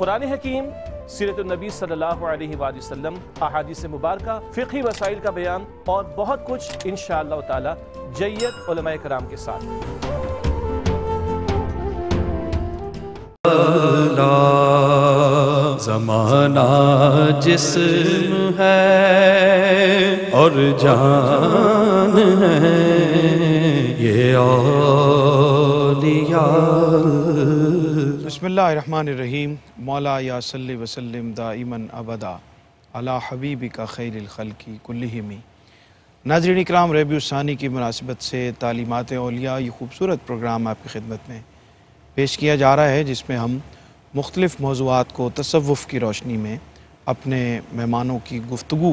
कुरान हकीम सीरत नबी सल्लल्लाहु अलैहि वसल्लम मुबारक फ़िकी वसाइल का बयान और बहुत कुछ इन शाह जैयत कराम के साथ जमाना जिस है और जान है ये ओलिया बसमीम मौला यासल वसलम दाइमन अबदा अला हबीबी का ख़ल की कुल्लमी नाजरन इक्राम रेबूसानी की मुनासिबत से तालीमत अलिया ये खूबसूरत प्रोग्राम आपकी खिदमत में पेश किया जा रहा है जिसमें हम मुख्तलिफ़ मौजूद को तसवुफ़ की रोशनी में अपने मेहमानों की गुफ्तु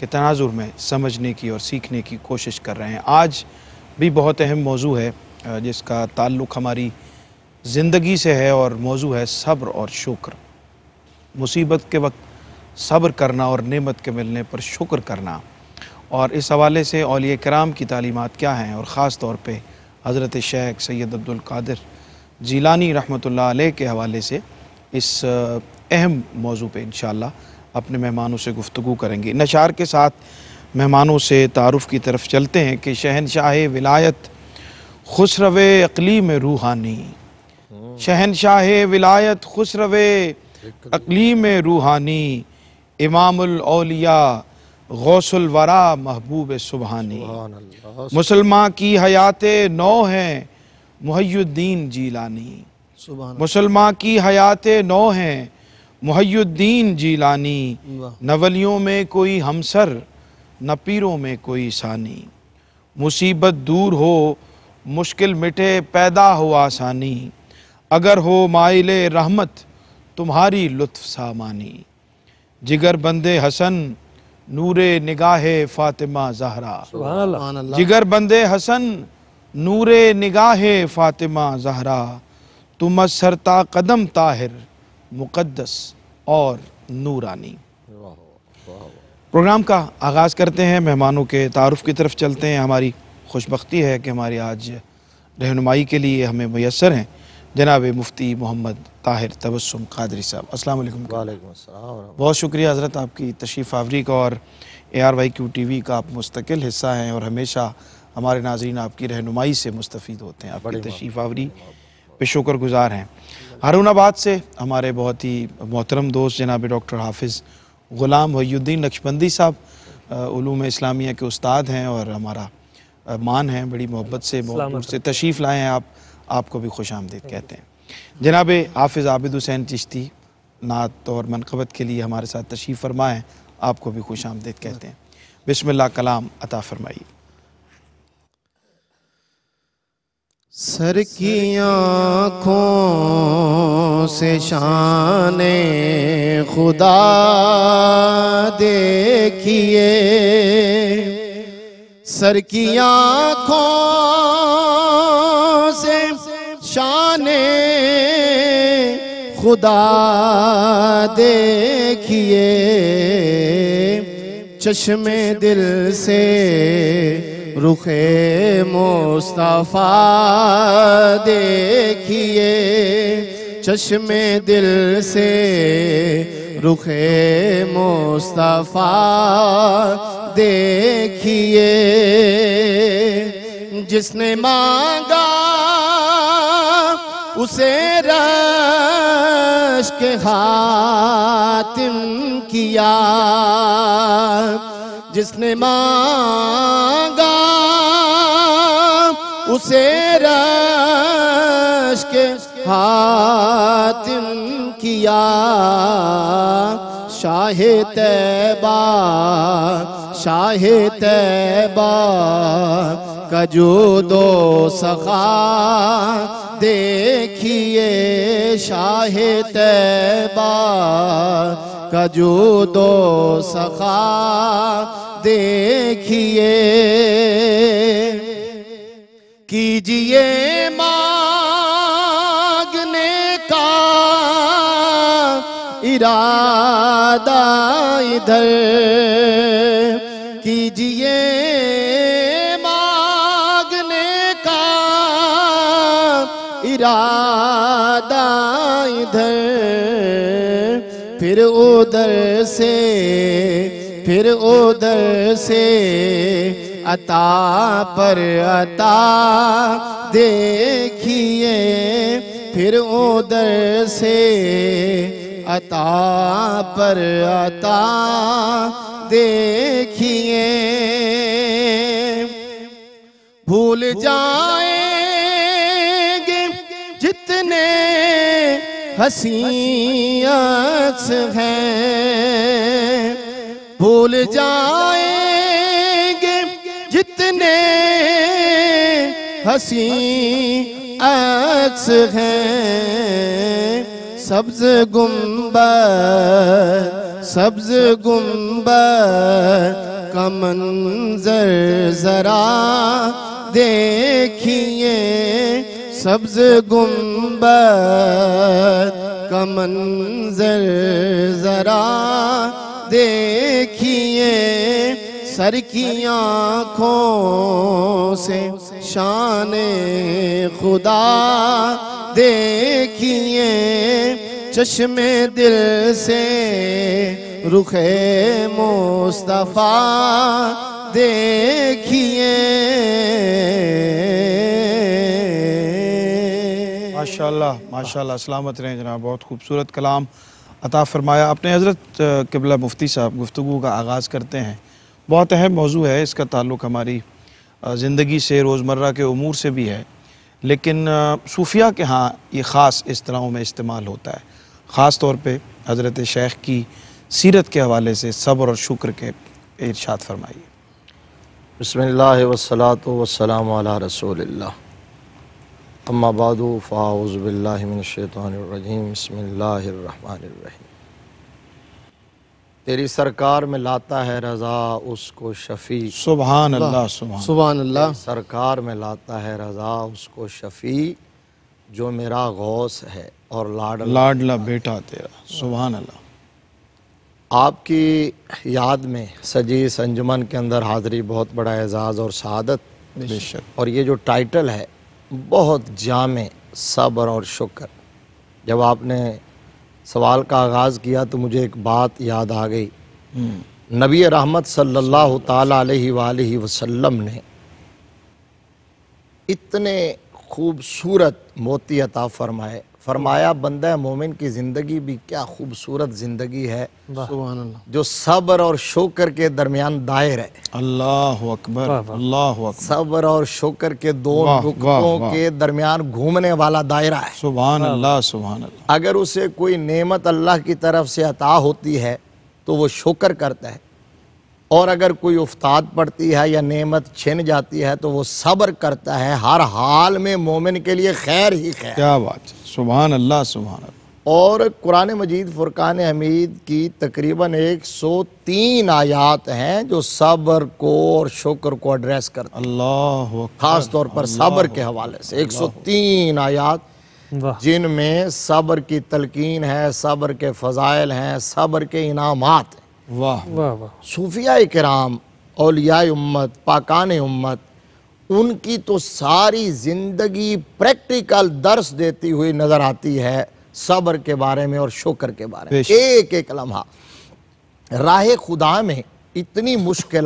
के तनाजुर में समझने की और सीखने की कोशिश कर रहे हैं आज भी बहुत अहम मौजू है जिसका ताल्लुक़ हमारी ज़िंदगी से है और मौजू है सब्र और शुक्र मुसीबत के वक्त सब्र करना और नेमत के मिलने पर शुक्र करना और इस हवाले से अलिय कराम की तालीमत क्या हैं और ख़ास तौर पर हज़रत शेख सैद अब्दुल्कर जीलानी रहमत अलैह के हवाले से इस अहम मौजू पर इन अपने मेहमानों से गुफ्तु करेंगे नशार के साथ मेहमानों से तारफ़ की तरफ चलते हैं कि शहनशाह विलायत खुशरव अकली में रूहानी शहनशाह विलायत रवे अकलीम रूहानी इमामौलिया गौसलवरा महबूब सुबहानी मुसलमान की हयात नौ हैं मुहैद्दीन जीलानी मुसलमान की हयात नौ हैं मुहैद्दीन जीलानी नवलियों में कोई हमसर न पीरों में कोई सानी मुसीबत दूर हो मुश्किल मिटे पैदा हो आसानी अगर हो माइल रहमत तुम्हारी लुत्फ सामानी जिगर बंदे हसन नूर निगाह फ़ातिमा जहरा जिगर बंदे हसन नूर निगाह फ़ातिमा जहरा तुम सरता कदम ताहिर मुक़दस और नूरानी प्रोग्राम का आगाज़ करते हैं मेहमानों के तारफ़ की तरफ चलते हैं हमारी खुशबी है कि हमारी आज रहनुमाई के लिए हमें मैसर हैं जनाब मुफ्ती मोहम्मद ताहिर तबसम कादरी साहब असल बहुत शुक्रिया हज़रत आपकी तशीफ़ आवरी का और A R Y Q T V का आप मुस्तकिल हिस्सा हैं और हमेशा हमारे नाजरन आपकी रहनुमाई से मुस्तफ़ होते हैं आपकी तशरीफ़ आवरी पे शुक्र गुज़ार हैं हारूनाबाद से हमारे बहुत ही मोहतरम दोस्त जनाब डॉक्टर हाफिज़ ग़ुलाम वहीद्दीन नक्शबंदी साहब इस्लामिया के उस्ताद हैं और हमारा मान हैं बड़ी मोहब्बत से से तशरीफ़ लाए हैं आप आपको भी खुश आमदीद कहते हैं जनाब हाफिज़ आबिद हुसैन चिश्ती नात और मनकबत के लिए हमारे साथ तशरीफ़ फरमाएँ आपको भी खुश आमदीद कहते हैं बिसमिल्ला कलाम अता फरमाइए सर की आँखों से शान खुदा देखिए सर की आँखों ने खुदा देखिए चश्मे दिल से रुखे मुस्तफ़ा देखिए चश्मे दिल से रुखे मुस्तफ़ा देखिए जिसने मांगा उसे रश के खातिम किया जिसने मांगा उसे रश के खातिम किया शाह तैबा शाह तैबा दो सखा देखिए शाह तैबा दो सखा देखिए कीजिए मागने का इरादा इधर कीजिए उधर से फिर उधर से अता पर अता देखिए फिर उधर से अता पर अता देखिए भूल जा हसी अक्स है भूल जाएंगे जितने हसी अक्स हैं सब्ज गुम्बा सब्ज गुम्बा का मंजर जरा देखिए सब्ज गुंबद का मंजर जरा देखिए सर की आंखों से शान खुदा देखिए चश्मे दिल से रुखे मुस्तफ़ा देखिए माशाल्लाह माशाल्लाह सलामत रहें जनाब बहुत खूबसूरत कलाम अता फरमाया अपने हज़रत किबला मुफ्ती साहब गुफ्तु का आगाज़ करते हैं बहुत अहम मौजू है इसका ताल्लुक हमारी ज़िंदगी से रोज़मर्रा के अमूर से भी है लेकिन सूफिया के यहाँ ये ख़ास इसतराओं में इस्तेमाल होता है ख़ास तौर पर हज़रत शेख की सीरत के हवाले से सब्र और शुक्र के इर्शाद फरमाइए बसमिल्ल वसलात वसलाम रसोल्ला अम्माबाद फ़ाउज़बिल्लिमिनशैतरजीम तेरी सरकार में लाता है रज़ा उसको शफ़ी सुबहान अल्लाह अल्लाह सरकार में लाता है रज़ा उसको शफ़ी जो मेरा गौस है और लाड लाडला बेटा तेरा सुबहान अल्लाह आपकी याद में सजी संजुमन के अंदर हाज़री बहुत बड़ा एजाज़ और शहादत और ये जो टाइटल है बहुत जाम सब्र और शुक्र जब आपने सवाल का आगाज़ किया तो मुझे एक बात याद आ गई हम्म। नबी रहमत सल्लल्लाहु सल्ला वसल्लम ने इतने खूबसूरत मोती अता फरमाए फरमाया बंद मोमिन की ज़िंदगी भी क्या खूबसूरत ज़िंदगी है जो सब्र और शोकर के दरमियान दायर है अल्लाह अकबर अल्लाह सब्र और शोकर के दो नुकतों के दरमियान घूमने वाला दायरा है सुबह अल्लाह सुबह अगर उसे कोई नेमत अल्लाह की तरफ से अता होती है तो वो शोकर करता है और अगर कोई उफ्ताद पड़ती है या नेमत छिन जाती है तो वो सब्र करता है हर हाल में मोमिन के लिए खैर ही खैर क्या बात है सुबहान अल्लाह सुबहान अल्लाह और कुरान मजीद फ़ुरक़ान हमीद की तकरीबन 103 आयात हैं जो सब्र को और शुक्र को एड्रेस करते अल्लाह ख़ास तौर पर सब्र के हवाले से 103 आयात जिनमें सब्र की तलकिन है सब्र के फ़जाइल हैं सब्र के इनामात वाह वाह वाह सूफिया कराम अलिया उम्मत पाकान उम्मत उनकी तो सारी ज़िंदगी प्रैक्टिकल दर्श देती हुई नज़र आती है सब्र के बारे में और शुक्र के बारे में एक एक लम्हा राह खुदा में इतनी मुश्किल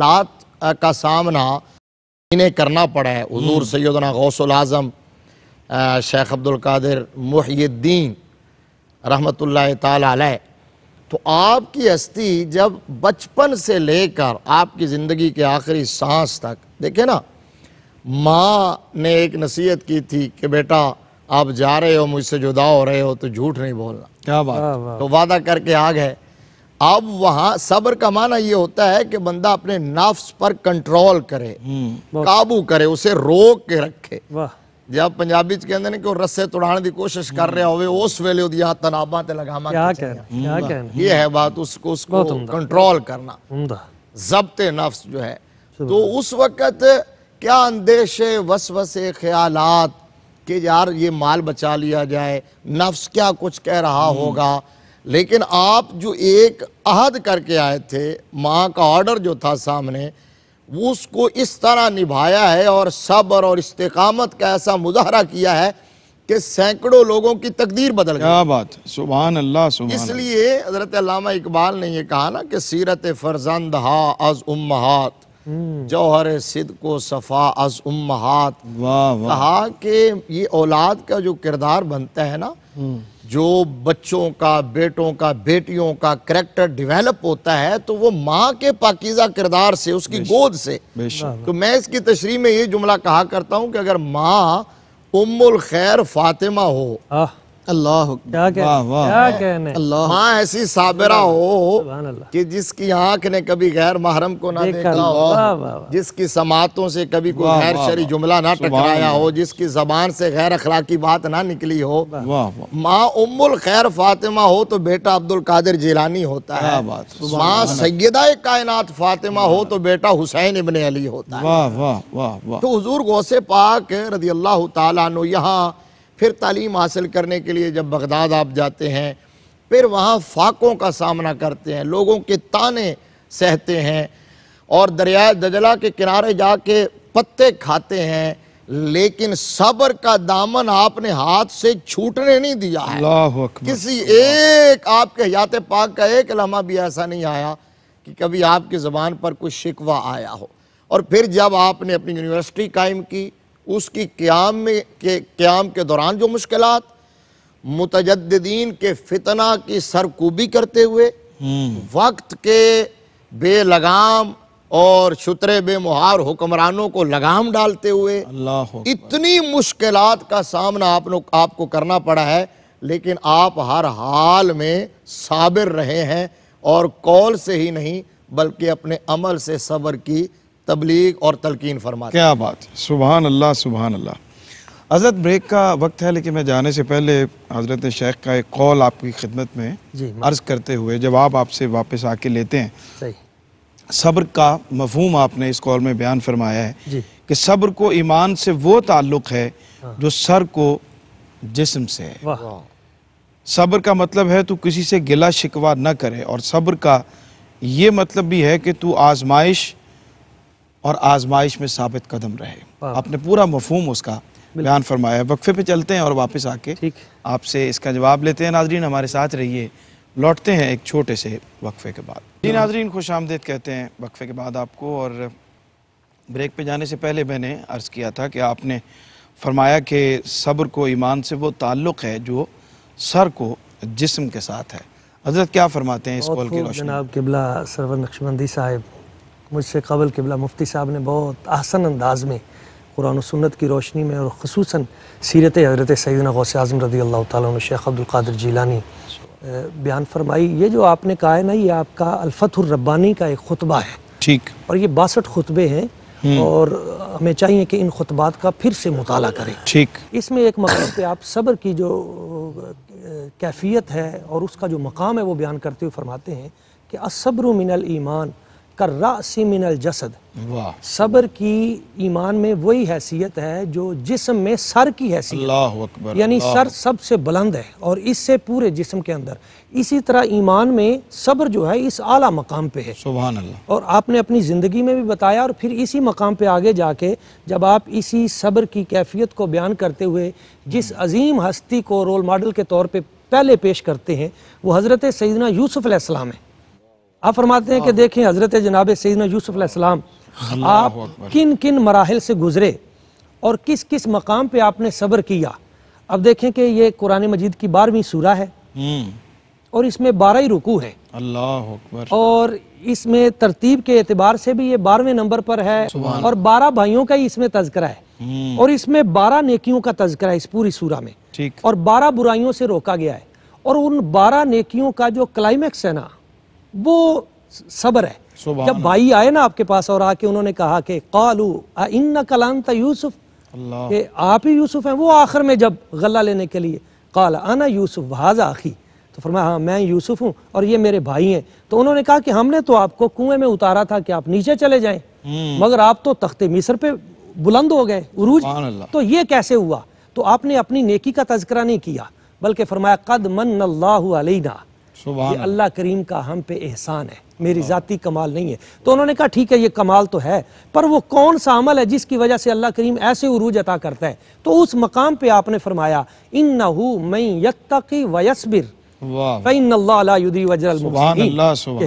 का सामना इन्हें करना पड़ा है हजूर हम्म। सैदना गौसल आज़म शेख अब्दुल्कर मुहद्दीन मुहिद्दीन रहमत ला तो आपकी हस्ती जब बचपन से लेकर आपकी ज़िंदगी के आखिरी सांस तक देखे ना माँ ने एक नसीहत की थी कि बेटा आप जा रहे हो मुझसे जुदा हो रहे हो तो झूठ नहीं बोलना क्या बात तो वादा करके आ गए अब वहां सब्र का माना यह होता है कि बंदा अपने नफ्स पर कंट्रोल करे हम्म। काबू करे उसे रोक के रखे वाह जब पंजाबी ਚ ਕਹਿੰਦੇ ਨੇ ਕਿ ਉਹ ਰੱਸੇ ਤੁੜਾਣ ਦੀ ਕੋਸ਼ਿਸ਼ ਕਰ ਰਿਹਾ ਹੋਵੇ ਉਸ ਵੇਲੇ ਉਹਦੀਆਂ ਤਨਾਬਾਂ ਤੇ ਲਗਾਮਾਂ ਕੀ ਕਹਿ ਕੀ ਕਹਿ ਇਹ नफ्स जो है तो उस वक्त क्या अंदेशे वसवसे ख्यालात कि यार ये माल बचा लिया जाए नफ्स क्या कुछ कह रहा हम्म। होगा लेकिन आप जो एक अहद करके आए थे माँ का ऑर्डर जो था सामने उसको इस तरह निभाया है और सब्र और इस्तेकामत का ऐसा मुजाहरा किया है कि सैकड़ों लोगों की तकदीर बदल क्या बात सुबहान अल्लाह इसलिए हजरत अलामा इकबाल ने यह कहा ना कि सीरत फरजंद हा अज उम्महात हम्म। जौहर सिद को सफ़ा अज उम्महात कहा कि ये औलाद का जो किरदार बनता है ना हम्म। जो बच्चों का बेटों का बेटियों का करेक्टर डेवलप होता है तो वो माँ के पाकिजा किरदार से उसकी गोद से तो मैं इसकी तशरी में ये जुमला कहा करता हूँ कि अगर माँ उम्मुल खैर फातिमा हो अल्लाह अल्लाह माँ ऐसी साबिरा हो कि जिसकी आंख ने कभी गैर महरम को ना देखा हो जिसकी समातों से कभी कोई गैर शरी जुमला ना टकराया हो जिसकी जबान से गैर अखलाकी बात ना निकली हो माँ उमुल खैर फातिमा हो तो बेटा अब्दुल कादिर जिलानी होता है माँ सैदा कायनात फातिमा हो तो बेटा हुसैन इबन अली होता है तो हजूर गौसे पाक रजी अल्लाह तला यहाँ फिर तालीम हासिल करने के लिए जब बगदाद आप जाते हैं फिर वहाँ फाकों का सामना करते हैं लोगों के ताने सहते हैं और दरिया दजला के किनारे जाके पत्ते खाते हैं लेकिन सब्र का दामन आपने हाथ से छूटने नहीं दिया है किसी एक आपके हयात पाक का एक लम्हा भी ऐसा नहीं आया कि कभी आपकी ज़बान पर कुछ शिकवा आया हो और फिर जब आपने अपनी यूनिवर्सिटी कायम की उसकी क्याम में के क्याम के दौरान जो मुश्किल मुतजदीन के फितना की सरकूबी करते हुए हम्म। वक्त के बेलगाम और शुतरे बेमुहार हुक्मरानों को लगाम डालते हुए इतनी मुश्किल का सामना आप लोग आपको करना पड़ा है लेकिन आप हर हाल में साबिर रहे हैं और कौल से ही नहीं बल्कि अपने अमल से सब्र की तबलीग और तलकिन फरमा क्या बात सुबह सुबहान अल्लाह सुबह अल्लाह हज़रत ब्रेक का वक्त है लेकिन मैं जाने से पहले हज़रत शेख का एक कॉल आपकी खिदमत में अर्ज़ करते हुए जवाब आपसे वापस आके लेते हैं सब्र का मफहम आपने इस कॉल में बयान फरमाया है कि सब्र को ईमान से वो ताल्लुक़ है हाँ। जो सर को जिस्म से है सब्र का मतलब है तू किसी से गिला शिकवा न करे और सब्र का ये मतलब भी है कि तू आजमाइश और आजमाइश में साबित कदम रहे आपने पूरा मफहम उसका बयान फरमाया वक्फे पे चलते हैं और वापस आके आपसे इसका जवाब लेते हैं नाजरीन हमारे साथ रहिए लौटते हैं एक छोटे से वक्फे के बाद जी नाजरीन खुश आमदेद कहते हैं वक्फे के बाद आपको और ब्रेक पे जाने से पहले मैंने अर्ज़ किया था कि आपने फरमाया कि सब्र को ईमान से वो ताल्लुक़ है जो सर को जिस्म के साथ है हजरत क्या फरमाते हैं इस कॉल की जनाब किबला सरवर नक्शबंदी साहब मुझसे कबल किबला मुफ्ती साहब ने बहुत आसन अंदाज में कुरान सुन्नत की रोशनी में और खसूस सीरत हज़रत सैदना गौस आज़म रदी अल्लाह तेख अब्दुल्कर जीलानी बयान फरमाई ये जो आपने कहा है ना ये आपका अल्फ़तरब्बानी का एक खुतबा है ठीक और ये बासठ खुतबे हैं हम्म। और हमें चाहिए कि इन खुतबात का फिर से मुताल करें ठीक इसमें एक मकाम पे आप सब्र की जो कैफियत है और उसका जो मकाम है वो बयान करते हुए फरमाते हैं कि असब्र मिनल ईमान कर्रा सिमिनल जसद सबर की ईमान में वही हैसियत है जो जिसम में सर की हैसियत यानी सर सबसे बुलंद है और इससे पूरे जिसम के अंदर इसी तरह ईमान में सब्र जो है इस आला मकाम पे है अल्लाह और आपने अपनी ज़िंदगी में भी बताया और फिर इसी मकाम पे आगे जाके जब आप इसी सब्र की कैफियत को बयान करते हुए जिस हम्म। अजीम हस्ती को रोल मॉडल के तौर पर पहले पेश करते हैं वो हज़रत सईदना यूसुफ़ है आप फरमाते हैं कि हाँ। देखें हजरत जनाब सैदना यूसुफ आप किन किन मराहल से गुजरे और किस किस मकाम पे आपने सब्र किया अब देखें कि ये कुरान मजीद की बारहवीं सूरा है हम्म। और इसमें बारह ही रुकू है अल्लाह और इसमें तरतीब के एतबार से भी ये बारहवें नंबर पर है और बारह भाइयों का ही इसमें तस्करा है हम्म। और इसमें बारह नेकियों का तस्करा है इस पूरी सूरा में और बारह बुराइयों से रोका गया है और उन बारह नेकियों का जो क्लाइमैक्स है ना वो सब्र है जब भाई आए ना आपके पास और आके उन्होंने कहा कि कालू इन कलानता यूसुफ के आप ही यूसुफ हैं वो आखिर में जब गला लेने के लिए कल आना यूसुफ भाज आखी तो फरमाया हाँ मैं यूसुफ हूँ और ये मेरे भाई हैं तो उन्होंने कहा कि हमने तो आपको कुएं में उतारा था कि आप नीचे चले जाए हम्म। मगर आप तो तख्ते मिस्र पे बुलंद हो गए उरूज तो ये कैसे हुआ तो आपने अपनी नेकी का तस्करा नहीं किया बल्कि फरमाया कद मन अल्लाह ये अल्लाह करीम का हम पे एहसान है मेरी हाँ। ज़ाती कमाल नहीं है तो उन्होंने कहा ठीक है ये कमाल तो है पर वो कौन सा अमल है जिसकी वजह से अल्लाह करीम ऐसे उरूज अता करता है तो उस मकाम पे आपने फरमाया इन नहू मई यकी वयसबिर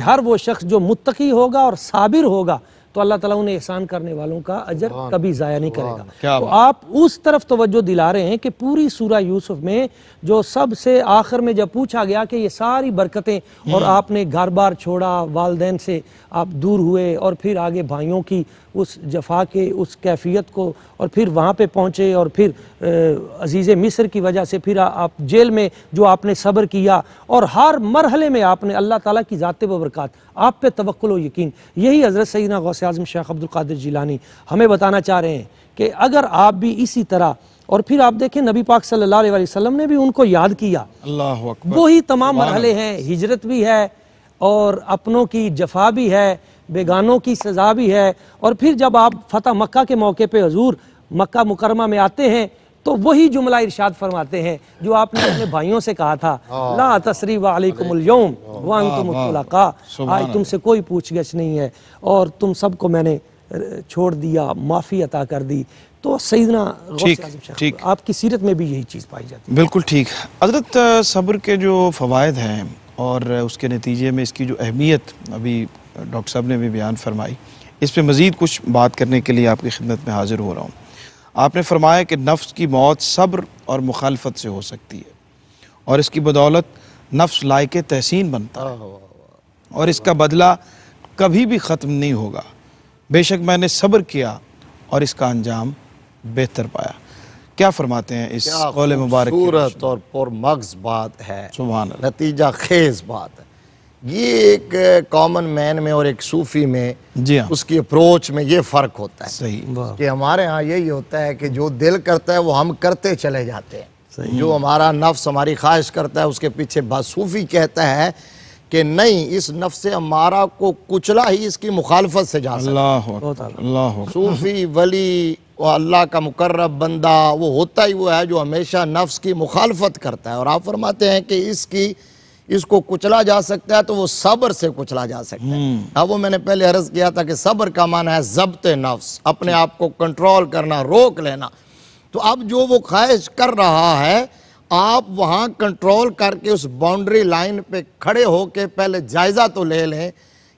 हर वो शख्स जो मुतकी होगा और साबिर होगा तो अल्लाह ताला उन्हें एहसान करने वालों का अजर कभी ज़ाया नहीं करेगा तो आप उस तरफ तवज्जो दिला रहे हैं कि पूरी सूरह यूसुफ में जो सबसे आखिर में जब पूछा गया कि ये सारी बरकतें और हम्म। आपने घर बार छोड़ा वालदे से आप दूर हुए और फिर आगे भाइयों की उस जफा के उस कैफियत को और फिर वहाँ पे पहुँचे और फिर अजीज़ मिस्र की वजह से फिर आप जेल में जो आपने सब्र किया और हर मरहले में आपने अल्लाह ताला की ज़ात बरकत आप पे तवक्ल यकीन यही हज़रत सईना गौसे आजम शेख अब्दुल कादिर जिलानी हमें बताना चाह रहे हैं कि अगर आप भी इसी तरह और फिर आप देखें नबी पाक सल्लल्लाहु अलैहि वसल्लम ने भी उनको याद किया अल्लाह वही तमाम मरहले हैं हिजरत भी है और अपनों की जफा भी है बेगानों की सज़ा भी है और फिर जब आप फतह मक्का के मौके पर हजूर मक्का मुकरमा में आते हैं तो वही जुमला इरशाद फरमाते हैं जो आपने अपने भाइयों से कहा था हाँ। ला तसरी हाँ, हाँ। आज तुमसे कोई पूछ गछ नहीं है और तुम सबको मैंने छोड़ दिया माफ़ी अता कर दी तो सईदना आपकी सीरत में भी यही चीज़ पाई जाती है बिल्कुल ठीक हजरत सब्र के जो फ़वाद हैं और उसके नतीजे में इसकी जो अहमियत अभी डॉक्टर साहब ने भी बयान फरमाई इस पर मज़ीद कुछ बात करने के लिए आपकी खिदमत में हाज़िर हो रहा हूँ आपने फरमाया कि नफ्स की मौत सब्र और मुखालफत से हो सकती है और इसकी बदौलत नफ्स लायक तहसीन बनता है और इसका बदला कभी भी ख़त्म नहीं होगा बेशक मैंने सब्र किया और इसका अंजाम बेहतर पाया क्या फरमाते हैं इस मुबारक और पुरमग्ज बात है नतीजा खेज बात है ये एक कॉमन मैन में और एक सूफी में जी हाँ। उसकी अप्रोच में ये फ़र्क होता है सही कि हमारे यहाँ यही होता है कि जो दिल करता है वो हम करते चले जाते हैं जो हमारा नफ्स हमारी ख्वाहिश करता है उसके पीछे सूफी कहता है कि नहीं इस नफ्स से हमारा को कुचला ही इसकी मुखालफत से जा सकता सूफी वली और अल्लाह का मुकर्रब बंदा वो होता ही वो है जो हमेशा नफ्स की मुखालफत करता है और आप फरमाते हैं कि इसकी इसको कुचला जा सकता है तो वो सबर से कुचला जा सकता है हम्म। अब वो मैंने पहले अर्ज किया था कि सबर का माना है जब्त नफ्स अपने आप को कंट्रोल करना रोक लेना तो अब जो वो ख्वाहिश कर रहा है आप वहां कंट्रोल करके उस बाउंड्री लाइन पे खड़े होके पहले जायज़ा तो ले लें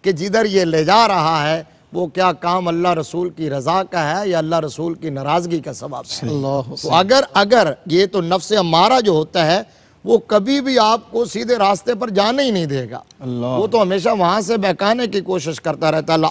कि जिधर ये ले जा रहा है वो क्या काम अल्लाह रसूल की रज़ा का है या अल्लाह रसूल की नाराज़गी का सवाब है तो अगर अगर ये तो नफ्स हमारा जो होता है वो कभी भी आपको सीधे रास्ते पर जाने ही नहीं देगा वो तो हमेशा वहां से बहकाने की कोशिश करता रहता है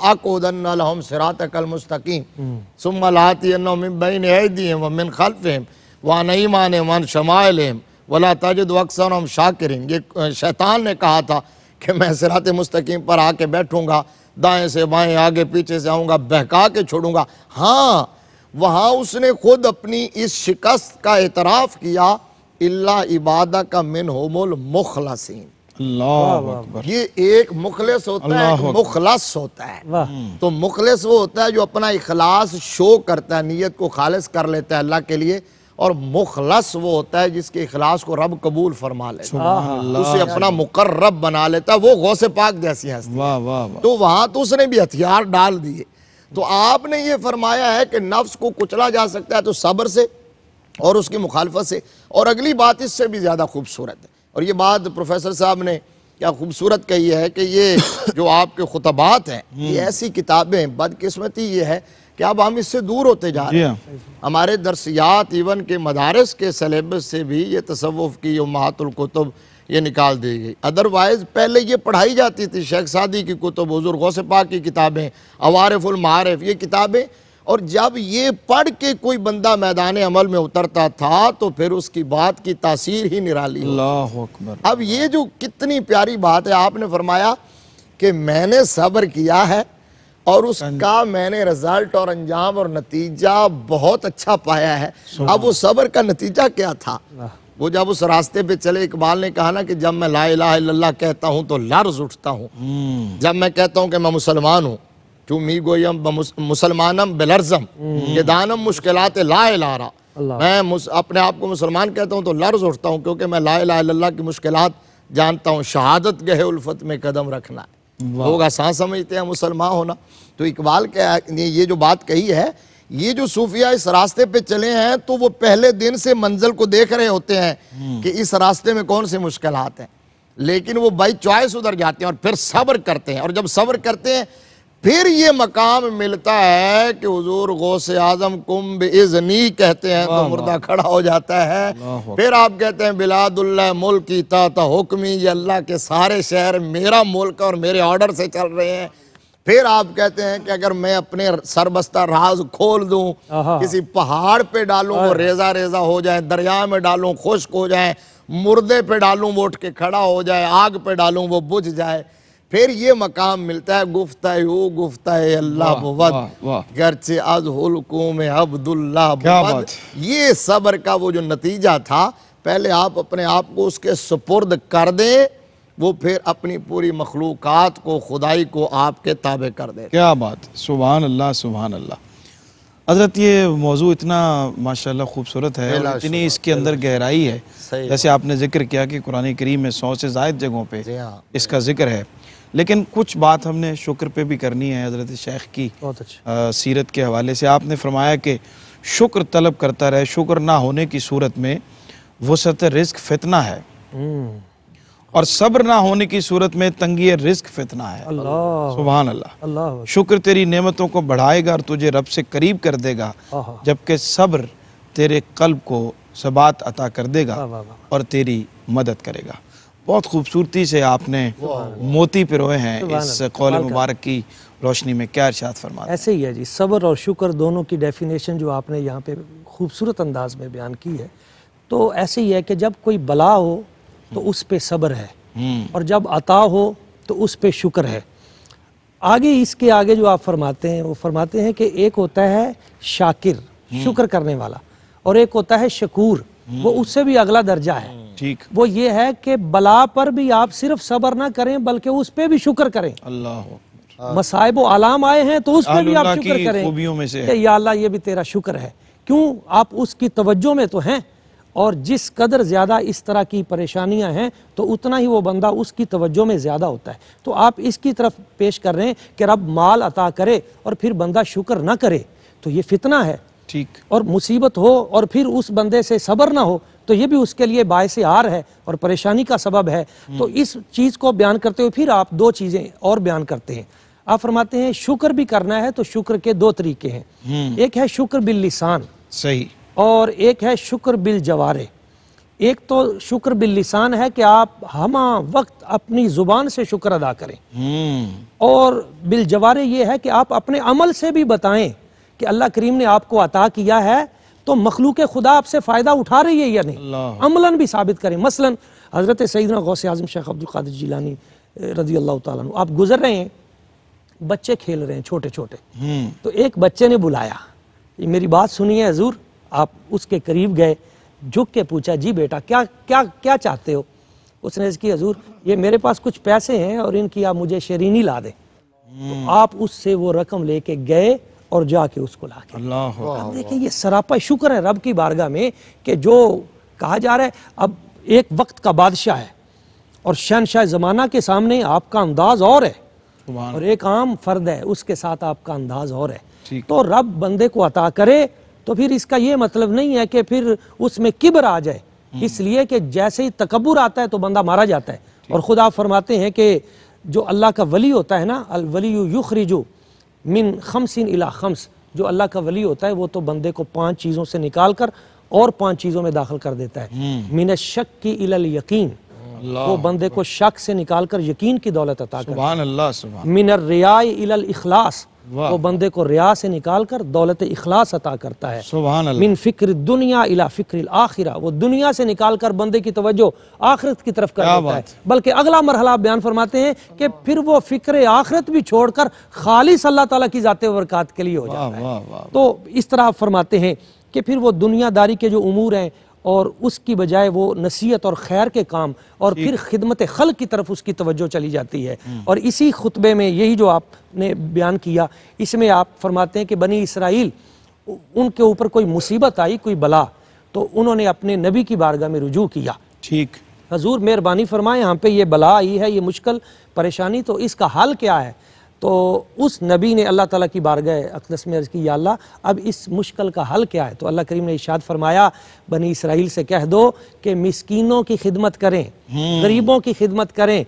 हम्म। ये शैतान ने कहा था कि मैं सिरात मुस्तकीम पर आके बैठूंगा दाएं से बाएं आगे पीछे से आऊँगा बहका के छोड़ूंगा हाँ वहाँ उसने खुद अपनी इस शिकस्त का एतराफ़ किया इल्ला इबादा का मिन होमोल मुखलसीन ये एक मुखलस होता है मुखलस होता है तो मुखलस वो होता है जो अपना इखलास शो करता है नीयत को खालिश कर लेता है अल्लाह के लिए और मुखलस वो होता है जिसके इखलास को रब कबूल फरमा लेता उसे अपना मुकर्रब बना लेता है वो गौसे पाक जैसी हस्ती तो वहां तो उसने भी हथियार डाल दिए तो आपने ये फरमाया है कि नफ्स को कुचला जा सकता है तो सब्र से और उसकी मुखालफत से और अगली बात इससे भी ज़्यादा खूबसूरत है और ये बात प्रोफेसर साहब ने क्या खूबसूरत कही है कि ये जो आपके खुतबात हैं ये हम्म। ऐसी किताबें बदकिस्मती ये है कि अब हम इससे दूर होते जा रहे हैं हाँ। हमारे दरसियात इवन के मदारस के सलेबस से भी ये तसवुफ़ की महातुलकुतुब ये निकाल दी गई अदरवाइज़ पहले ये पढ़ाई जाती थी शेख सादी की कुतुब हजूर गौसे पाक की किताबें अवारफ़ुलमारफ़ ये किताबें और जब ये पढ़ के कोई बंदा मैदान अमल में उतरता था तो फिर उसकी बात की तासीर ही निराली अकबर अब ये जो कितनी प्यारी बात है आपने फरमाया कि मैंने सब्र किया है और उसका हाँ मैंने रिजल्ट और अंजाम और नतीजा बहुत अच्छा पाया है अब वो सब्र का नतीजा क्या था वो जब उस रास्ते पे चले इकबाल ने कहा ना कि जब मैं ला ला कहता हूँ तो लर्ज उठता हूँ हम्म। जब मैं कहता हूँ कि मैं मुसलमान हूँ तू गो यम मुसलमानम बिलर्जम हम्म। ये दानम मुश्किलात ला लारा मैं अपने आप को मुसलमान कहता हूँ तो लर्ज उठता हूँ क्योंकि मैं ला ला की मुश्किल जानता हूँ शहादत गहे उल्फत में कदम रखना है लोग आसान समझते हैं मुसलमान होना तो इकबाल के ये जो बात कही है ये जो सूफिया इस रास्ते पे चले हैं तो वो पहले दिन से मंजिल को देख रहे होते हैं हम्म। कि इस रास्ते में कौन से मुश्किल हैं लेकिन वो बाई चॉइस उधर जाते हैं और फिर सब्र करते हैं और जब सब्र करते हैं फिर ये मकाम मिलता है कि हजूर गौसे आजम कुंभ इजनी कहते हैं तो मुर्दा खड़ा हो जाता है फिर आप कहते हैं बिलादुल्ला मुल्क तात तो हुक्मी ये अल्लाह के सारे शहर मेरा मुल्क और मेरे ऑर्डर से चल रहे हैं फिर आप कहते हैं कि अगर मैं अपने सरबस्ता राज खोल दूं किसी पहाड़ पे डालूं वो रेजा रेजा हो जाए दरिया में डालूं खुश्क हो जाए मुर्दे पे डालूं वो उठ के खड़ा हो जाए आग पे डालूं वो बुझ जाए फिर ये मकाम मिलता है गुफ्ता हो गुफ्ता अल्लाह घर से आज होलकुम अब्दुल्ला ये सब्र का वो जो नतीजा था पहले आप अपने आप को उसके सुपुर्द कर दें वो फिर अपनी पूरी मखलूक को खुदाई को आपके ताबे कर दे क्या बात सुबह अल्लाह सुबहान अल्लाह हजरत ये मौजू इतना माशाल्लाह खूबसूरत है इतनी इसके अंदर गहराई है जैसे आपने जिक्र किया कि कुरानी करीम में सौ से जायद जगहों पर हाँ। इसका जिक्र है लेकिन कुछ बात हमने शुक्र पे भी करनी है हज़रत शेख की बहुत अच्छा सीरत के हवाले से आपने फरमाया कि शुक्र तलब करता रहे शुक्र ना होने की सूरत में वसत रिस्क फितना है हम्म। और सब्र ना होने की सूरत में तंगी रिस्क फितना है सुबहान अल्लाह अल्लाह शुक्र तेरी नेमतों को बढ़ाएगा और तुझे रब से करीब कर देगा जबकि सब्र तेरे कल्ब को सबात अता कर देगा और तेरी मदद करेगा बहुत खूबसूरती से आपने मोती पिरोए हैं इस कौल मुबारक की रोशनी में क्या अर्शात फरमा ऐसे ही है जी सब्र और शुक्र दोनों की डेफिनेशन जो आपने यहाँ पे खूबसूरत अंदाज में बयान की है तो ऐसे ही है कि जब कोई बला हो तो उस पर सब्र है हम्म। और जब अता हो तो उस पर शुक्र है आगे इसके आगे जो आप फरमाते हैं वो फरमाते हैं कि एक होता है शाकिर हम्म। शुक्र करने वाला और एक होता है शकूर वो उससे भी अगला दर्जा है ठीक वो ये है कि बला पर भी आप सिर्फ सबर ना करें बल्कि उस पर भी शुक्र करें अल्लाह मसाइब आलाम आए हैं तो उस पर भी आप शुक्र करें में से या अल्लाह ये भी तेरा शुक्र है क्यों आप उसकी तवज्जो में तो हैं और जिस कदर ज़्यादा इस तरह की परेशानियां हैं तो उतना ही वो बंदा उसकी तवज्जो में ज़्यादा होता है तो आप इसकी तरफ पेश कर रहे हैं कि रब माल अता करे और फिर बंदा शुक्र ना करे तो ये फितना है ठीक और मुसीबत हो और फिर उस बंदे से सबर ना हो तो ये भी उसके लिए बायस आर है और परेशानी का सबब है तो हम्म। इस चीज़ को बयान करते हुए फिर आप दो चीज़ें और बयान करते हैं आप फरमाते हैं शुक्र भी करना है तो शुक्र के दो तरीके हैं हम्म। एक है शुक्र बिल लिसान सही और एक है शुक्र बिल जवारे एक तो शुक्र बिल लिसान है कि आप हम वक्त अपनी जुबान से शुक्र अदा करें हम्म। और बिल जवारे ये है कि आप अपने अमल से भी बताएं कि अल्लाह करीम ने आपको अता किया है तो मखलूक खुदा आपसे फ़ायदा उठा रही है या नहीं अमलन भी साबित करें मसलन हज़रत सईद गौसे आजम शेख अब्दुल्कर जिलानी रजी अल्लाह तु आप गुजर रहे हैं बच्चे खेल रहे हैं छोटे छोटे हम्म। तो एक बच्चे ने बुलाया ये मेरी बात सुनिए हजूर आप उसके करीब गए झुक के पूछा जी बेटा क्या क्या क्या चाहते हो उसने इसकी हजूर ये मेरे पास कुछ पैसे हैं और इनकी आप मुझे शेरीनी ला दें हम्म। तो आप उससे वो रकम लेके गए और जाके उसको ला के अब देखें ये सरापा शुक्र है रब की बारगाह में कि जो कहा जा रहा है अब एक वक्त का बादशाह है और शहनशाह ज़माना के सामने आपका अंदाज और है और एक आम फर्द है उसके साथ आपका अंदाज और है तो रब बंदे को अता करे तो फिर इसका ये मतलब नहीं है कि फिर उसमें किबर आ जाए हम्म। इसलिए कि जैसे ही तकबर आता है तो बंदा मारा जाता है और खुदा फरमाते हैं कि जो अल्लाह का वली होता है ना अलवली युखरी जो मिन खमसिन इला खम्स जो अल्लाह का वली होता है वो तो बंदे को पांच चीज़ों से निकाल कर और पांच चीज़ों में दाखिल कर देता है हम्म। मिन शक की इला यकीन वो बंदे को शक से निकाल कर यकीन की दौलत अता कर मिनर रियाय इखलास वो बंदे को रिया से निकाल कर दौलत इखलास अता करता है मिन फिक्र दुनिया इला फिक्र आखिरा वो दुनिया से निकाल कर बंदे की तवज्जो आखिरत की तरफ कर देता है बल्कि अगला मरहला आप बयान फरमाते हैं कि फिर वो फिक्र आखिरत भी छोड़कर खालिस अल्लाह ताला की जाते वरक़ात के लिए हो जाता है तो इस तरह आप फरमाते हैं कि फिर वो दुनियादारी के जो उमूर हैं और उसकी बजाय वो नसीहत और खैर के काम और फिर खिदमत खल की तरफ उसकी तवज्जो चली जाती है हम्म। और इसी खुतबे में यही जो आपने बयान किया इसमें आप फरमाते हैं कि बनी इसराइल उनके ऊपर कोई मुसीबत आई कोई बला तो उन्होंने अपने नबी की बारगाह में रुजू किया ठीक हजूर मेहरबानी फरमाए यहाँ पे ये बला आई है ये मुश्किल परेशानी तो इसका हाल क्या है तो उस नबी ने अल्लाह ताला की बारगह अकदस में अर्ज़ की या अल्लाह अब इस मुश्किल का हल क्या है तो अल्लाह करीम ने इशाद फरमाया बनी इसराइल से कह दो कि मिसकीनों की खिदमत करें हम्म। गरीबों की खिदमत करें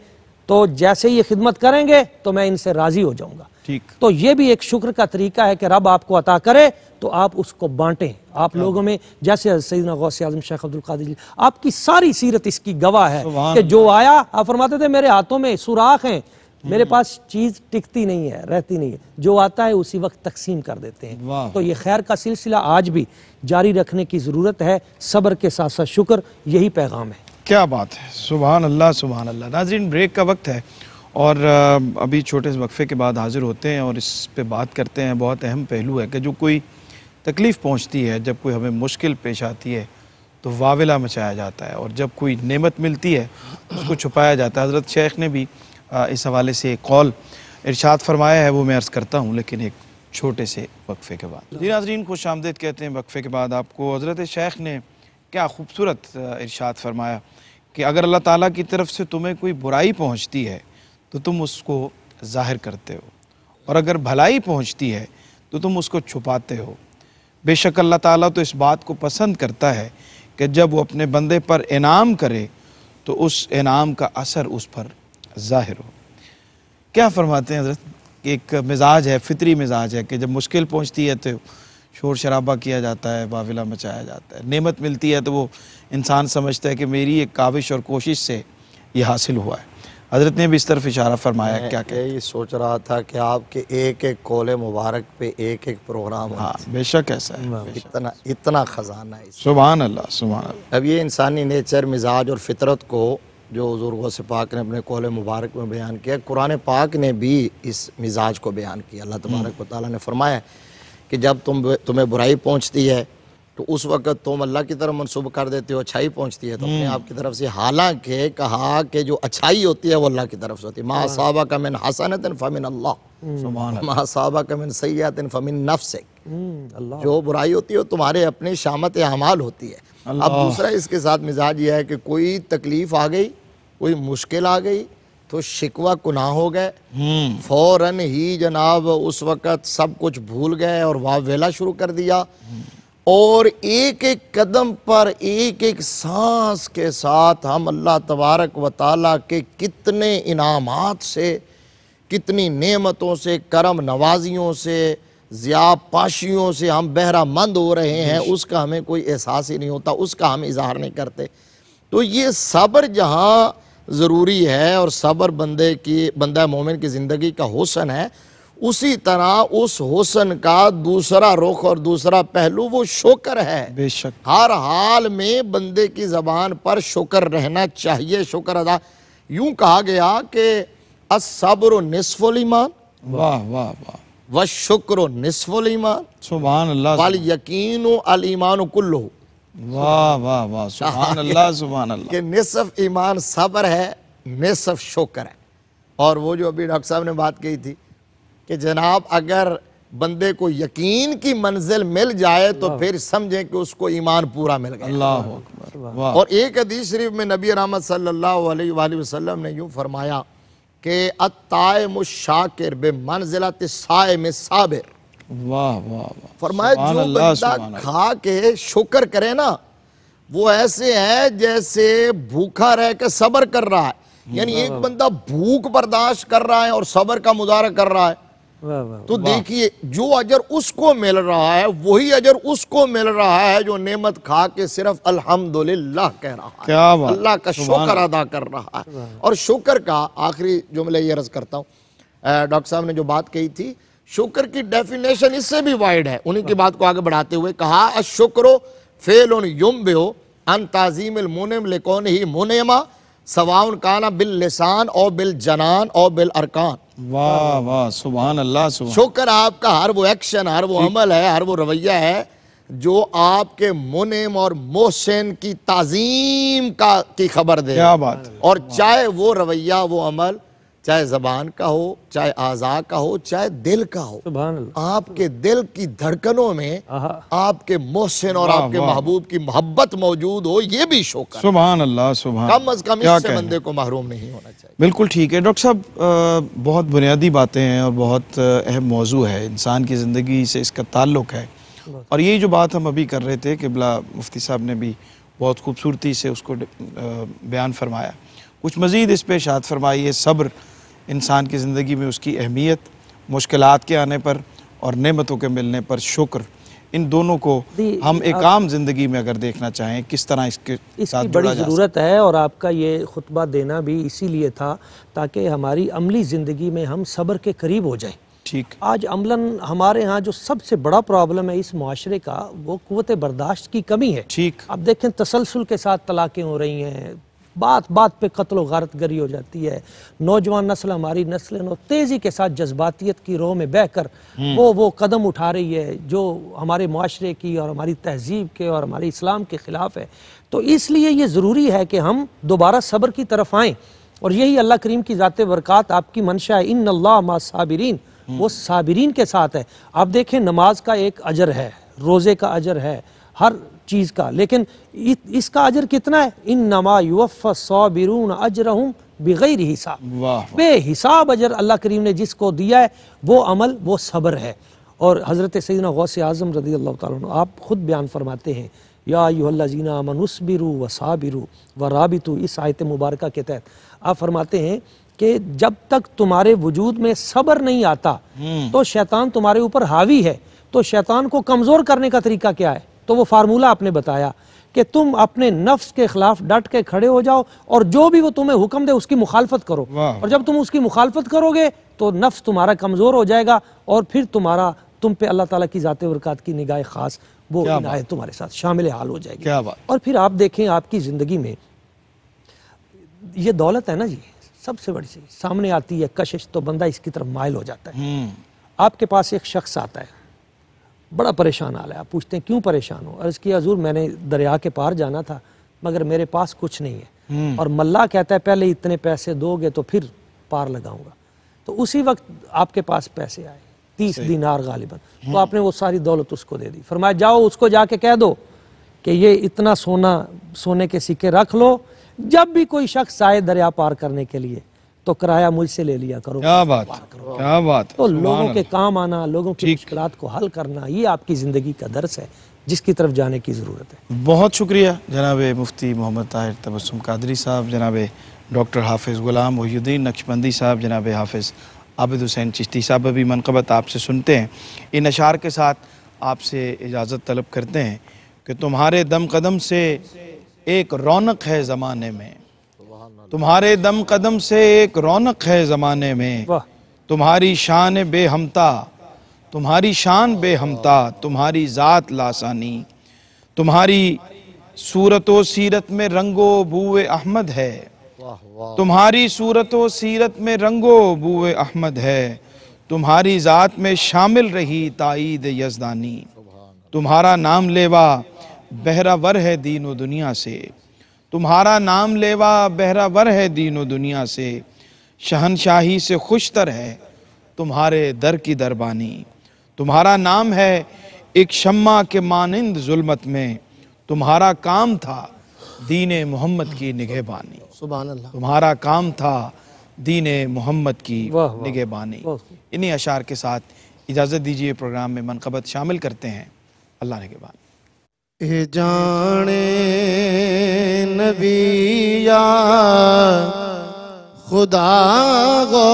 तो जैसे ये खिदमत करेंगे तो मैं इनसे राज़ी हो जाऊंगा ठीक तो ये भी एक शुक्र का तरीका है कि रब आपको अता करे तो आप उसको बांटें आप हाँ। लोगों में जैसे सईदना गौसे आजम शेख अब्दुल कादिर आपकी सारी सीरत इसकी गवाह है कि जो आया आप फरमाते थे मेरे हाथों में सुराख हैं मेरे पास चीज टिकती नहीं है रहती नहीं है जो आता है उसी वक्त तकसीम कर देते हैं तो ये खैर का सिलसिला आज भी जारी रखने की ज़रूरत है सब्र के साथ साथ शुक्र यही पैगाम है क्या बात है सुबह अल्लाह सुबहान अल्लाह नाजरीन ब्रेक का वक्त है और अभी छोटे से वक्फे के बाद हाज़िर होते हैं और इस पर बात करते हैं बहुत अहम पहलू है कि जो कोई तकलीफ़ पहुँचती है जब कोई हमें मुश्किल पेश आती है तो वाविला मचाया जाता है और जब कोई नेमत मिलती है उसको छुपाया जाता है हज़रत शेख ने भी इस हवाले से एक कॉल इरशाद फरमाया है वो मैं अर्ज़ करता हूँ लेकिन एक छोटे से वक्फ़े के बाद जी नाजरीन खुश आमदेद कहते हैं वक्फ़े के बाद आपको हज़रत शेख ने क्या खूबसूरत इरशाद फरमाया कि अगर अल्लाह ताला की तरफ से तुम्हें कोई बुराई पहुँचती है तो तुम उसको ज़ाहिर करते हो और अगर भलाई पहुँचती है तो तुम उसको छुपाते हो बेशक अल्लाह ताला तो इस बात को पसंद करता है कि जब वो अपने बंदे पर इनाम करे तो उस इनाम का असर उस पर ज़ाहिर हो क्या फरमाते हैं हजरत एक मिजाज है फितरी मिजाज है कि जब मुश्किल पहुंचती है तो शोर शराबा किया जाता है बाविला मचाया जाता है नेमत मिलती है तो वो इंसान समझता है कि मेरी एक काविश और कोशिश से ये हासिल हुआ है हजरत ने भी इस तरफ इशारा फरमाया क्या क्या ये सोच रहा था कि आपके एक एक कोले मुबारक पे एक एक प्रोग्राम हाँ बेशक ऐसा है इतना इतना ख़जाना है सुबह अल्लाह सुबह अब ये इंसानी नेचर मिजाज और फितरत को जो हजूर से पाक ने अपने कौल मुबारक में बयान किया कुरान पाक ने भी इस मिजाज को बयान किया अल्लाह हम्म। तबारक ताली ने फरमाया कि जब तुम तुम्हें बुराई पहुँचती है तो उस वक्त तुम अल्लाह की तरफ मनसूब कर देते हो अच्छाई पहुँचती है तो अपने हम्म। आप की तरफ से हालांकि कहा कि जो अच्छाई होती है वो अल्लाह की तरफ से होती है माँ साहबा का मिन हसन फ़मिन अल्लाह माँ साहबा का मिन सयात फ़मिन नफ्स हम्म, जो बुराई होती है वो तुम्हारे अपनी शामत अमाल होती है अब दूसरा इसके साथ मिजाज यह है कि कोई तकलीफ़ आ गई कोई मुश्किल आ गई तो शिकवा कुना हो गए हम्म। फौरन ही जनाब उस वक़्त सब कुछ भूल गए और वेला शुरू कर दिया हम्म। और एक एक कदम पर एक एक सांस के साथ हम अल्लाह तबारक व ताली के कितने इनामात से कितनी नेमतों से करम नवाजियों से ज़िया पाशियों से हम बहरा मंद हो रहे हैं उसका हमें कोई एहसास ही नहीं होता उसका हम इजहार नहीं करते तो ये सब्र जहाँ ज़रूरी है और सब्र बंदे की बंदा मोमिन की ज़िंदगी का हुसन है उसी तरह उस हुसन का दूसरा रुख और दूसरा पहलू वो शुक्र है बेशक हर हाल में बंदे की ज़बान पर शुक्र रहना चाहिए शुक्र अदा यूं कहा गया कि असब्र नसफुल ईमान वाह वाह वाह व शुक्र नसफुल ईमान सुबह अल्लाह वाल यकीन अल ईमान कुल्लू वाह निसफ ईमान सबर है निसफ शोकर है और वो जो अभी डॉक्टर साहब ने बात कही थी कि जनाब अगर बंदे को यकीन की मंजिल मिल जाए तो फिर समझें कि उसको ईमान पूरा मिल गया अल्लाह और एक हदीस शरीफ में नबी रहमत सल्लल्लाहु वसल्लम ने यूँ फरमाया कि अताय मुशाकिर बे मंजिला साबिर वाह वाह जो बंदा खा के शुक्र करे ना वो ऐसे है जैसे भूखा रह के सबर कर रहा है यानी एक बंदा भूख बर्दाश्त कर रहा है और सबर का मुजाहरा कर रहा है तो देखिए जो अजर उसको मिल रहा है वही अजर उसको मिल रहा है जो नेमत खा के सिर्फ अल्हम्दुलिल्लाह कह रहा है अल्लाह का शुक्र अदा कर रहा है और शुक्र का आखिरी मैं ये अर्ज करता हूँ डॉक्टर साहब ने जो बात कही थी शुक्र की डेफिनेशन इससे भी वाइड है उन्हीं की बात को आगे बढ़ाते हुए कहा अशुक्रो फेल उन युम बे हो अन ताजीम मुनम लेकोन ही मुनेमा सवाउन काना बिल लिसान ओ बिल जनान ओ बिल अरकान वाह वाह सुबह अल्लाह शुक्र आपका हर वो एक्शन हर वो अमल है हर वो रवैया है जो आपके मुनिम और मोहसिन की ताजीम का की खबर दे क्या बात और चाहे वो रवैया वो अमल चाहे जबान का हो चाहे आजा का हो चाहे दिल का हो आपके दिल की धड़कनों में आपके मोहसिन और आपके महबूब की मोहब्बत मौजूद हो ये भी शौक सुबह अल्लाह सुबह कम अज कम इससे बंदे को महरूम नहीं होना चाहिए बिल्कुल ठीक है डॉक्टर साहब बहुत बुनियादी बातें हैं और बहुत अहम मौजू है इंसान की ज़िंदगी से इसका ताल्लुक है और यही जो बात हम अभी कर रहे थे किबला मुफ्ती साहब ने भी बहुत खूबसूरती से उसको बयान फरमाया कुछ मज़ीद इस पर शाद फरमाइए सब्र इंसान की ज़िंदगी में उसकी अहमियत मुश्किल के आने पर और नमतों के मिलने पर शुक्र इन दोनों को हम एक आम ज़िंदगी में अगर देखना चाहें किस तरह इसके इसकी बड़ी ज़रूरत है और आपका ये खुतबा देना भी इसीलिए था ताकि हमारी अमली ज़िंदगी में हम सब्र के करीब हो जाएं ठीक आज अमलन हमारे यहाँ जो सबसे बड़ा प्रॉब्लम है इस माशरे का वो कुत बर्दाश्त की कमी है ठीक अब देखें तसलसल के साथ तलाक़ें हो रही हैं बात बात पे कत्लो गारत गरी हो जाती है नौजवान नस्ल हमारी नस्ल तेज़ी के साथ जज्बातियत की रोह में बहकर हम्म। वो वो कदम उठा रही है जो हमारे माशरे की और हमारी तहजीब के और हमारे इस्लाम के ख़िलाफ़ है तो इसलिए ये ज़रूरी है कि हम दोबारा सब्र की तरफ आए और यही अल्लाह करीम की ज़ात बरक़ात आपकी मंशा है इन साबरीन वो हम्म। साबरीन के साथ है आप देखें नमाज का एक अजर है रोज़े का अजर है हर चीज़ का लेकिन इसका अजर कितना है इन नमा युफ सौबिरून हूँ बगैर हिसाब बेहिसाब अजर अल्लाह करीम ने जिसको दिया है वो अमल वो सब्र है और हज़रत सैदना गौस आज़म रदी अल्लाह तुम आप ख़ुद बयान फरमाते हैं या जीना मनुस्बिरू व साबिरू व राबितु इस आयत मुबारक के तहत आप फरमाते हैं कि जब तक तुम्हारे वजूद में सब्र नहीं आता हम्म। तो शैतान तुम्हारे ऊपर हावी है तो शैतान को कमज़ोर करने का तरीका क्या है तो वो फार्मूला आपने बताया कि तुम अपने नफ्स के खिलाफ डट के खड़े हो जाओ और जो भी वो तुम्हें हुक्म दे उसकी मुखालफत करो और जब तुम उसकी मुखालफत करोगे तो नफ्स तुम्हारा कमज़ोर हो जाएगा और फिर तुम्हारा तुम पे अल्लाह ताला की जाते वरक़ात की निगाह खास वो निगाह तुम्हारे साथ शामिल हाल हो जाएगी क्या बात? और फिर आप देखें आपकी ज़िंदगी में ये दौलत है ना जी सबसे बड़ी चीज़ सामने आती है कशिश तो बंदा इसकी तरफ मायल हो जाता है हम्म। आपके पास एक शख्स आता है बड़ा परेशान हाल है आप पूछते हैं क्यों परेशान हो अर्ज़ किया हजूर मैंने दरिया के पार जाना था मगर मेरे पास कुछ नहीं है हम्म। और मल्ला कहता है पहले इतने पैसे दोगे तो फिर पार लगाऊंगा तो उसी वक्त आपके पास पैसे आए तीस दिनार गालिबन तो हम्म। आपने वो सारी दौलत उसको दे दी फरमाए जाओ उसको जाके कह दो कि ये इतना सोना सोने के सिक्के रख लो जब भी कोई शख्स आए दरिया पार करने के लिए तो किराया मुझसे ले लिया करो क्या बात करो क्या बात तो लोगों के काम आना लोगों की मुश्किल को हल करना ये आपकी ज़िंदगी का दर्स है जिसकी तरफ जाने की ज़रूरत है बहुत शुक्रिया जनाब मुफ्ती मोहम्मद ताहिर तबसम कादरी साहब जनाब डॉक्टर हाफिज़ ग़ुलाम वहीद्दीन नक्शबंदी साहब जनाब हाफिज़ आबिद हुसैन चिश्ती साहब अभी मनकबत आपसे सुनते हैं इन अशार के साथ आपसे इजाज़त तलब करते हैं कि तुम्हारे दम कदम से एक रौनक है ज़माने में तुम्हारे दम कदम से एक रौनक है ज़माने में तुम्हारी शान बेहमता तुम्हारी शान बेहमता तुम्हारी ज़ात लासानी तुम्हारी सूरत व सीरत में रंगो बूए अहमद है तुम्हारी सूरत व सीरत में रंगो बूए अहमद है तुम्हारी ज़ात में शामिल रही ताईद यजदानी तुम्हारा नाम लेवा बहरावर है दीन व दुनिया से तुम्हारा नाम लेवा बहरावर है दीनो दुनिया से शहनशाही से खुशतर है तुम्हारे दर की दरबानी तुम्हारा नाम है एक शम्मा के मानंद जुल्मत में तुम्हारा काम था दीन मोहम्मद की निगहबानी सुबह तुम्हारा काम था दीन मोहम्मद की निगहबानी इन्हीं अशार के साथ इजाज़त दीजिए प्रोग्राम में मनकबत शामिल करते हैं अल्लाह निगहबानी ए जाने नबिया खुदा गो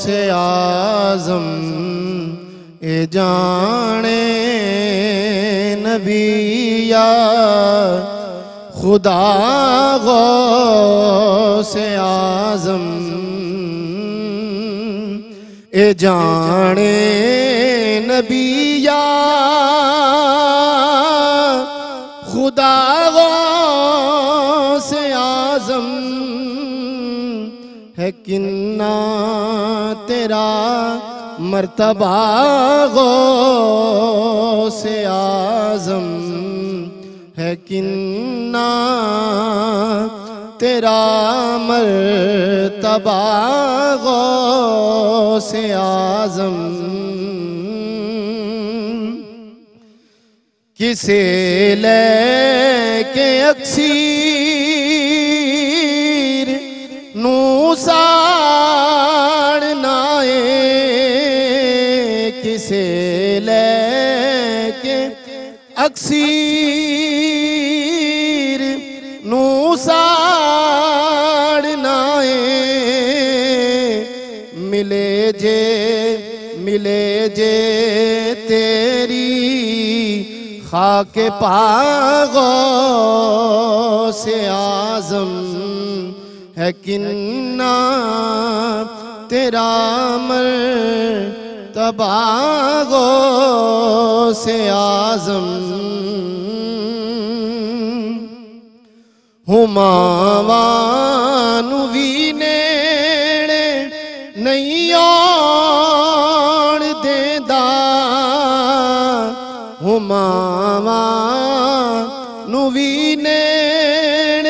से आजम ए जाने नबिया खुदा गो से आजम ए जाने नबिया खुदा से आजम है किन्ना तेरा मर्तबा से आजम है किन्ना तेरा मर्तबा से आजम किसे लेके अक्सीर नूसार नाए किसे लेके अक्सीर खाक पागो से आजम है किन्ना तेरा मर तबागो से आजम हुमावानुवी मामूी नेण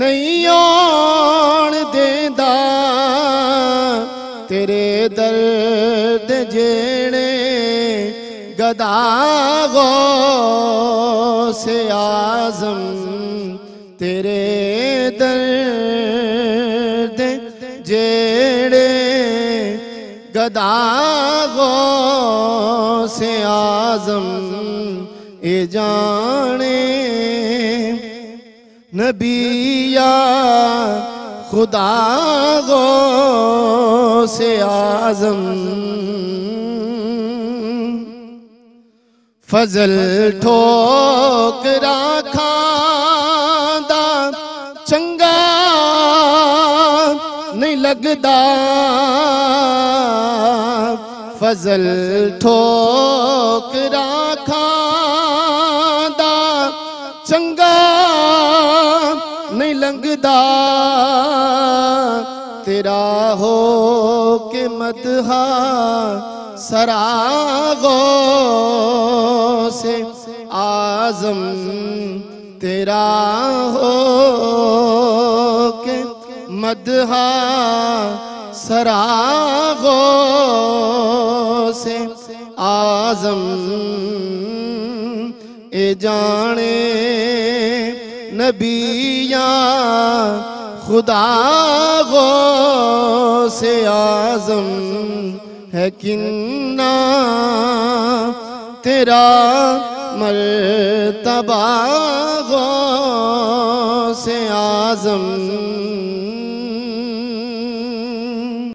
नण तेरे दर्द जेड़े गो सम ते दरद जेड़े ग े नब ख़ुदा आज़म फज़ल ठोक रखार लगदा, फज़ल ठोकिरा सकदा तेरा हो के मदहा सरागो से आजम तेरा हो के मदहा सरागो से आजम ए जाने नबी लिया खुदा गो से आजम है किन्ना तेरा मरतबा गो से आजम